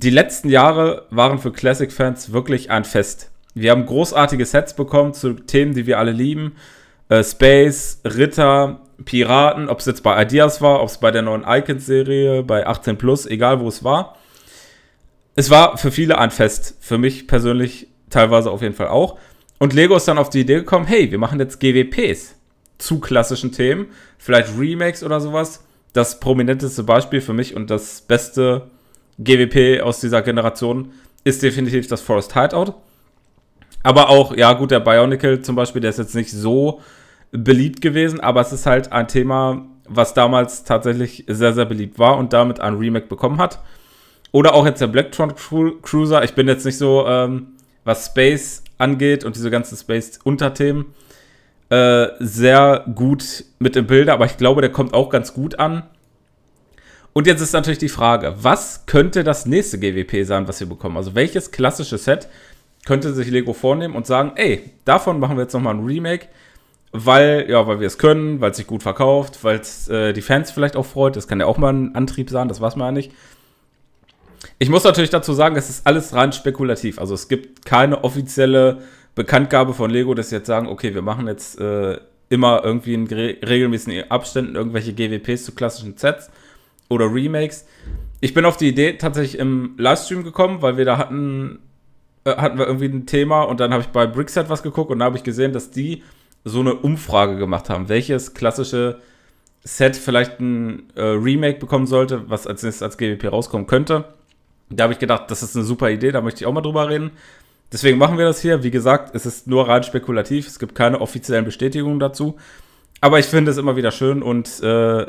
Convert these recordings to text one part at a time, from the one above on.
die letzten Jahre waren für Classic-Fans wirklich ein Fest. Wir haben großartige Sets bekommen zu Themen, die wir alle lieben. Äh, Space, Ritter, Piraten, ob es jetzt bei Ideas war, ob es bei der neuen Icons-Serie, bei 18 Plus, egal wo es war. Es war für viele ein Fest. Für mich persönlich teilweise auf jeden Fall auch. Und Lego ist dann auf die Idee gekommen, hey, wir machen jetzt GWPs zu klassischen Themen, vielleicht Remakes oder sowas. Das prominenteste Beispiel für mich und das beste GWP aus dieser Generation ist definitiv das Forest Hideout. Aber auch, ja gut, der Bionicle zum Beispiel, der ist jetzt nicht so beliebt gewesen, aber es ist halt ein Thema, was damals tatsächlich sehr, sehr beliebt war und damit ein Remake bekommen hat. Oder auch jetzt der Blacktron Cruiser. Ich bin jetzt nicht so, ähm, was Space angeht und diese ganzen Space-Unterthemen, äh, sehr gut mit im Bilder, aber ich glaube, der kommt auch ganz gut an. Und jetzt ist natürlich die Frage, was könnte das nächste GWP sein, was wir bekommen? Also welches klassische Set könnte sich Lego vornehmen und sagen, ey, davon machen wir jetzt nochmal ein Remake, weil, ja, weil wir es können, weil es sich gut verkauft, weil es äh, die Fans vielleicht auch freut. Das kann ja auch mal ein Antrieb sein, das weiß man ja nicht. Ich muss natürlich dazu sagen, es ist alles rein spekulativ. Also es gibt keine offizielle Bekanntgabe von Lego, dass sie jetzt sagen, okay, wir machen jetzt äh, immer irgendwie in regelmäßigen Abständen irgendwelche GWPs zu klassischen Sets oder Remakes. Ich bin auf die Idee tatsächlich im Livestream gekommen, weil wir da hatten, äh, hatten wir irgendwie ein Thema und dann habe ich bei Brickset was geguckt und da habe ich gesehen, dass die so eine Umfrage gemacht haben, welches klassische Set vielleicht ein äh, Remake bekommen sollte, was als nächstes als GWP rauskommen könnte. Da habe ich gedacht, das ist eine super Idee, da möchte ich auch mal drüber reden. Deswegen machen wir das hier. Wie gesagt, es ist nur rein spekulativ, es gibt keine offiziellen Bestätigungen dazu. Aber ich finde es immer wieder schön und äh,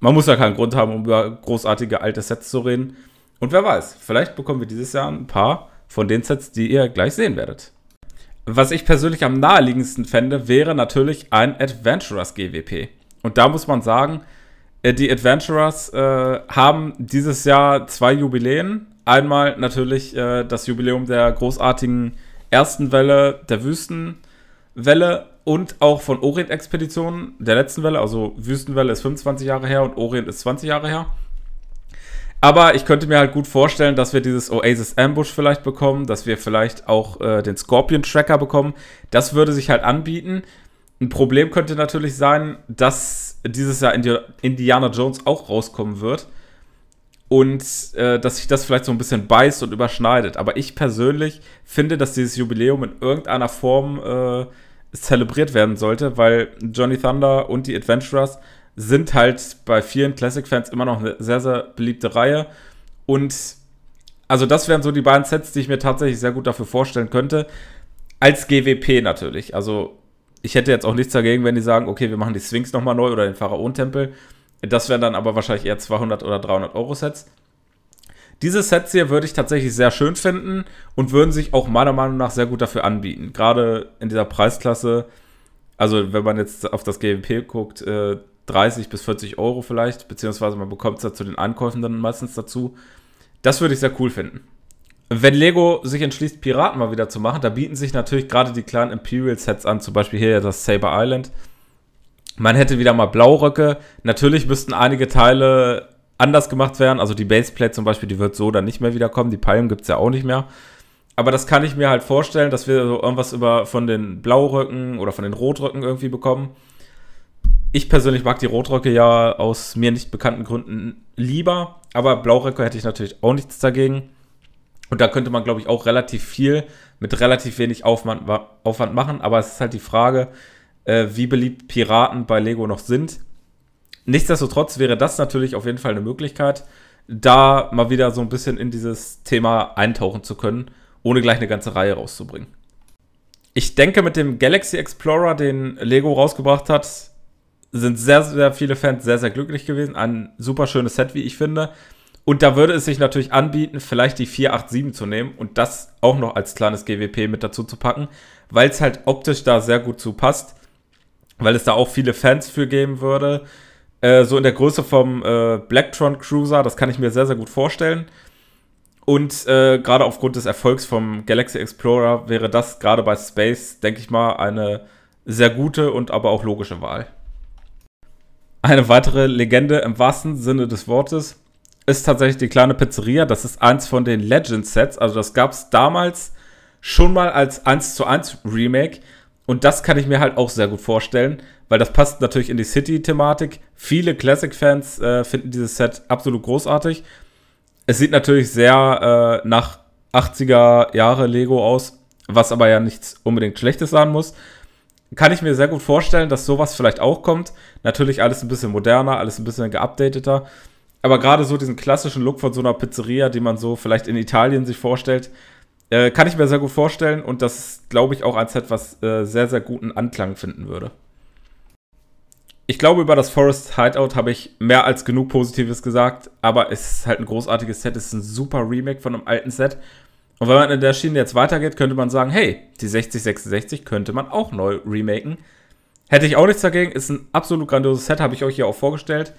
man muss ja keinen Grund haben, um über großartige alte Sets zu reden. Und wer weiß, vielleicht bekommen wir dieses Jahr ein paar von den Sets, die ihr gleich sehen werdet. Was ich persönlich am naheliegendsten fände, wäre natürlich ein Adventurers GWP. Und da muss man sagen, äh, die Adventurers äh, haben dieses Jahr zwei Jubiläen. Einmal natürlich äh, das Jubiläum der großartigen ersten Welle der Wüsten Welle und auch von Orient-Expeditionen der letzten Welle. Also Wüstenwelle ist 25 Jahre her und Orient ist 20 Jahre her. Aber ich könnte mir halt gut vorstellen, dass wir dieses Oasis Ambush vielleicht bekommen, dass wir vielleicht auch äh, den Scorpion Tracker bekommen. Das würde sich halt anbieten. Ein Problem könnte natürlich sein, dass dieses Jahr Indi Indiana Jones auch rauskommen wird und äh, dass sich das vielleicht so ein bisschen beißt und überschneidet. Aber ich persönlich finde, dass dieses Jubiläum in irgendeiner Form äh, zelebriert werden sollte, weil Johnny Thunder und die Adventurers sind halt bei vielen Classic-Fans immer noch eine sehr, sehr beliebte Reihe. Und also das wären so die beiden Sets, die ich mir tatsächlich sehr gut dafür vorstellen könnte. Als GWP natürlich. Also ich hätte jetzt auch nichts dagegen, wenn die sagen, okay, wir machen die Sphinx nochmal neu oder den Pharaon-Tempel. Das wären dann aber wahrscheinlich eher 200 oder 300 Euro Sets. Diese Sets hier würde ich tatsächlich sehr schön finden und würden sich auch meiner Meinung nach sehr gut dafür anbieten. Gerade in dieser Preisklasse, also wenn man jetzt auf das GWP guckt, 30 äh, bis 40 Euro vielleicht, beziehungsweise man bekommt es ja zu den Einkäufen dann meistens dazu. Das würde ich sehr cool finden. Wenn Lego sich entschließt, Piraten mal wieder zu machen, da bieten sich natürlich gerade die kleinen Imperial-Sets an, zum Beispiel hier das Saber Island. Man hätte wieder mal Blauröcke. Natürlich müssten einige Teile anders gemacht werden. Also die Baseplate zum Beispiel, die wird so dann nicht mehr wiederkommen. Die Palmen gibt es ja auch nicht mehr. Aber das kann ich mir halt vorstellen, dass wir so irgendwas über von den Blaurücken oder von den Rotrücken irgendwie bekommen. Ich persönlich mag die Rotröcke ja aus mir nicht bekannten Gründen lieber, aber Blauröcke hätte ich natürlich auch nichts dagegen. Und da könnte man, glaube ich, auch relativ viel mit relativ wenig Aufwand, machen. Aber es ist halt die Frage, äh, wie beliebt Piraten bei Lego noch sind. Nichtsdestotrotz wäre das natürlich auf jeden Fall eine Möglichkeit, da mal wieder so ein bisschen in dieses Thema eintauchen zu können, ohne gleich eine ganze Reihe rauszubringen. Ich denke, mit dem Galaxy Explorer, den Lego rausgebracht hat, sind sehr, sehr viele Fans sehr, sehr glücklich gewesen. Ein super schönes Set, wie ich finde. Und da würde es sich natürlich anbieten, vielleicht die 487 zu nehmen und das auch noch als kleines GWP mit dazu zu packen, weil es halt optisch da sehr gut zu passt, weil es da auch viele Fans für geben würde. Äh, so in der Größe vom äh, Blacktron Cruiser, das kann ich mir sehr, sehr gut vorstellen. Und äh, gerade aufgrund des Erfolgs vom Galaxy Explorer wäre das gerade bei Space, denke ich mal, eine sehr gute und aber auch logische Wahl. Eine weitere Legende im wahrsten Sinne des Wortes ist tatsächlich die kleine Pizzeria. Das ist eins von den Legend Sets. Also das gab es damals schon mal als 1 zu 1 Remake. Und das kann ich mir halt auch sehr gut vorstellen, weil das passt natürlich in die City-Thematik. Viele Classic-Fans äh, finden dieses Set absolut großartig. Es sieht natürlich sehr äh, nach 80er Jahre Lego aus, was aber ja nichts unbedingt Schlechtes sein muss. Kann ich mir sehr gut vorstellen, dass sowas vielleicht auch kommt. Natürlich alles ein bisschen moderner, alles ein bisschen geupdateter. Aber gerade so diesen klassischen Look von so einer Pizzeria, die man so vielleicht in Italien sich vorstellt, äh, kann ich mir sehr gut vorstellen und das glaube ich auch als etwas äh, sehr, sehr guten Anklang finden würde. Ich glaube, über das Forest Hideout habe ich mehr als genug Positives gesagt, aber es ist halt ein großartiges Set, es ist ein super Remake von einem alten Set. Und wenn man in der Schiene jetzt weitergeht, könnte man sagen, hey, die 6066 könnte man auch neu remaken. Hätte ich auch nichts dagegen, ist ein absolut grandioses Set, habe ich euch hier auch vorgestellt.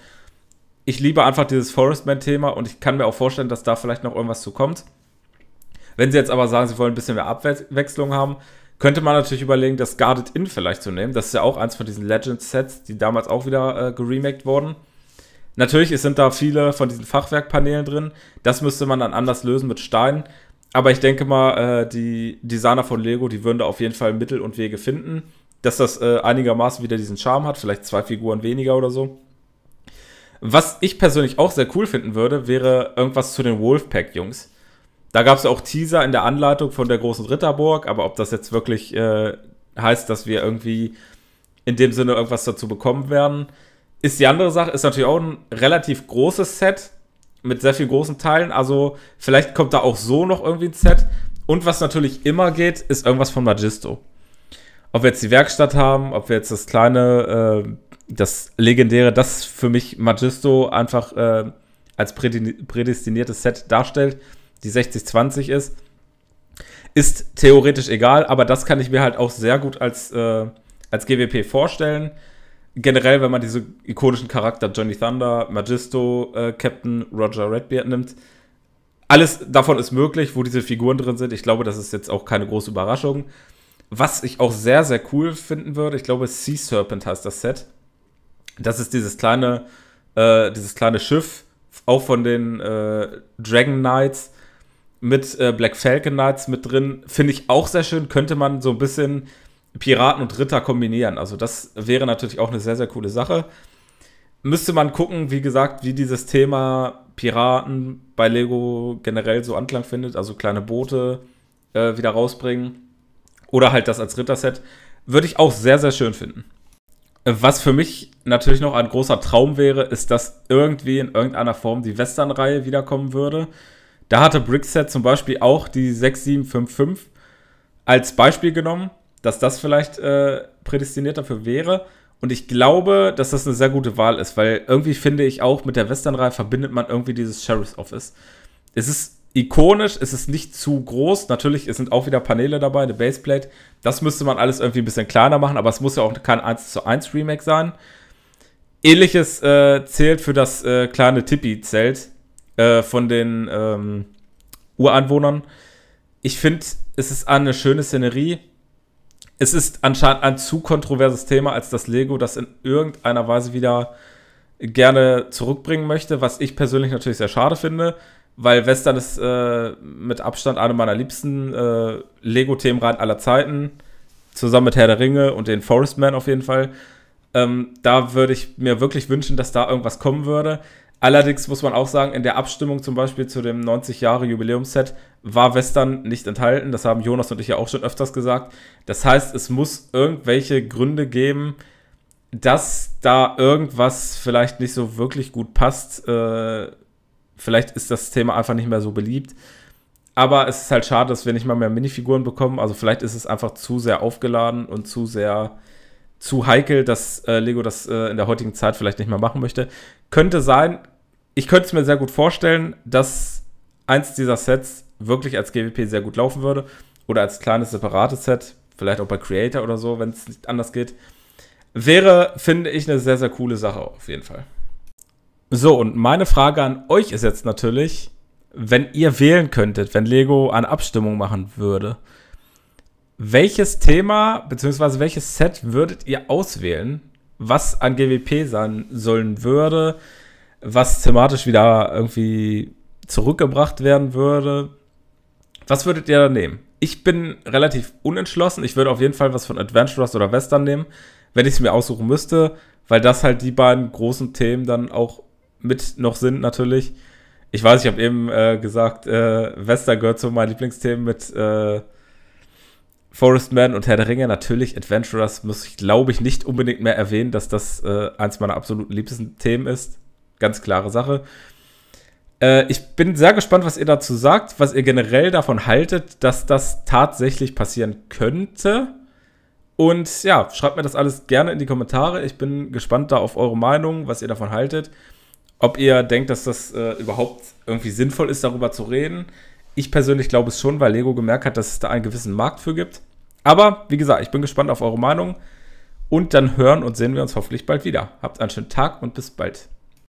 Ich liebe einfach dieses Forestman-Thema und ich kann mir auch vorstellen, dass da vielleicht noch irgendwas zu kommt. Wenn sie jetzt aber sagen, sie wollen ein bisschen mehr Abwechslung haben, könnte man natürlich überlegen, das Guarded In vielleicht zu nehmen. Das ist ja auch eins von diesen legend sets die damals auch wieder äh, geremaked wurden. Natürlich es sind da viele von diesen Fachwerkpanelen drin. Das müsste man dann anders lösen mit Steinen. Aber ich denke mal, äh, die Designer von Lego, die würden da auf jeden Fall Mittel und Wege finden, dass das äh, einigermaßen wieder diesen Charme hat. Vielleicht zwei Figuren weniger oder so. Was ich persönlich auch sehr cool finden würde, wäre irgendwas zu den Wolfpack-Jungs. Da gab es auch Teaser in der Anleitung von der großen Ritterburg, aber ob das jetzt wirklich äh, heißt, dass wir irgendwie in dem Sinne irgendwas dazu bekommen werden, ist die andere Sache. Ist natürlich auch ein relativ großes Set mit sehr vielen großen Teilen. Also vielleicht kommt da auch so noch irgendwie ein Set. Und was natürlich immer geht, ist irgendwas von Magisto. Ob wir jetzt die Werkstatt haben, ob wir jetzt das kleine, äh, das legendäre, das für mich Magisto einfach äh, als prädestiniertes Set darstellt die 6020 ist, ist theoretisch egal, aber das kann ich mir halt auch sehr gut als, äh, als GWP vorstellen. Generell, wenn man diese ikonischen Charakter Johnny Thunder, Magisto, äh, Captain Roger Redbeard nimmt, alles davon ist möglich, wo diese Figuren drin sind. Ich glaube, das ist jetzt auch keine große Überraschung. Was ich auch sehr, sehr cool finden würde, ich glaube, Sea Serpent heißt das Set. Das ist dieses kleine, äh, dieses kleine Schiff, auch von den äh, Dragon Knights, mit äh, Black Falcon Knights mit drin. Finde ich auch sehr schön. Könnte man so ein bisschen Piraten und Ritter kombinieren. Also das wäre natürlich auch eine sehr, sehr coole Sache. Müsste man gucken, wie gesagt, wie dieses Thema Piraten bei Lego generell so Anklang findet. Also kleine Boote äh, wieder rausbringen. Oder halt das als Ritterset. Würde ich auch sehr, sehr schön finden. Was für mich natürlich noch ein großer Traum wäre, ist, dass irgendwie in irgendeiner Form die Western-Reihe wiederkommen würde. Da hatte Brickset zum Beispiel auch die 6755 als Beispiel genommen, dass das vielleicht äh, prädestiniert dafür wäre. Und ich glaube, dass das eine sehr gute Wahl ist, weil irgendwie finde ich auch, mit der Westernreihe verbindet man irgendwie dieses Sheriff's Office. Es ist ikonisch, es ist nicht zu groß. Natürlich, es sind auch wieder Paneele dabei, eine Baseplate. Das müsste man alles irgendwie ein bisschen kleiner machen, aber es muss ja auch kein 1 zu 1 Remake sein. Ähnliches äh, zählt für das äh, kleine Tippi-Zelt äh, von den ähm, Uranwohnern. Ich finde, es ist eine schöne Szenerie. Es ist anscheinend ein zu kontroverses Thema, als das Lego das in irgendeiner Weise wieder gerne zurückbringen möchte, was ich persönlich natürlich sehr schade finde, weil Western ist äh, mit Abstand eine meiner liebsten äh, Lego-Themenreihen aller Zeiten, zusammen mit Herr der Ringe und den Forestman auf jeden Fall. Ähm, da würde ich mir wirklich wünschen, dass da irgendwas kommen würde. Allerdings muss man auch sagen, in der Abstimmung zum Beispiel zu dem 90 Jahre Jubiläumsset war Western nicht enthalten. Das haben Jonas und ich ja auch schon öfters gesagt. Das heißt, es muss irgendwelche Gründe geben, dass da irgendwas vielleicht nicht so wirklich gut passt. Äh, vielleicht ist das Thema einfach nicht mehr so beliebt. Aber es ist halt schade, dass wir nicht mal mehr Minifiguren bekommen. Also vielleicht ist es einfach zu sehr aufgeladen und zu sehr zu heikel, dass äh, Lego das äh, in der heutigen Zeit vielleicht nicht mehr machen möchte. Könnte sein, ich könnte es mir sehr gut vorstellen, dass eins dieser Sets wirklich als GWP sehr gut laufen würde. Oder als kleines separates Set, vielleicht auch bei Creator oder so, wenn es nicht anders geht. Wäre, finde ich, eine sehr, sehr coole Sache auf jeden Fall. So, und meine Frage an euch ist jetzt natürlich, wenn ihr wählen könntet, wenn Lego eine Abstimmung machen würde, welches Thema bzw. welches Set würdet ihr auswählen, was an GWP sein sollen würde? was thematisch wieder irgendwie zurückgebracht werden würde. Was würdet ihr da nehmen? Ich bin relativ unentschlossen. Ich würde auf jeden Fall was von Adventurers oder Western nehmen, wenn ich es mir aussuchen müsste, weil das halt die beiden großen Themen dann auch mit noch sind natürlich. Ich weiß, ich habe eben äh, gesagt, äh, Western gehört zu meinen Lieblingsthemen mit äh, Forest Man und Herr der Ringe. Natürlich, Adventurers muss ich, glaube ich, nicht unbedingt mehr erwähnen, dass das äh, eins meiner absoluten liebsten Themen ist. Ganz klare Sache. Äh, ich bin sehr gespannt, was ihr dazu sagt, was ihr generell davon haltet, dass das tatsächlich passieren könnte. Und ja, schreibt mir das alles gerne in die Kommentare. Ich bin gespannt da auf eure Meinung, was ihr davon haltet. Ob ihr denkt, dass das äh, überhaupt irgendwie sinnvoll ist, darüber zu reden. Ich persönlich glaube es schon, weil Lego gemerkt hat, dass es da einen gewissen Markt für gibt. Aber wie gesagt, ich bin gespannt auf eure Meinung. Und dann hören und sehen wir uns hoffentlich bald wieder. Habt einen schönen Tag und bis bald.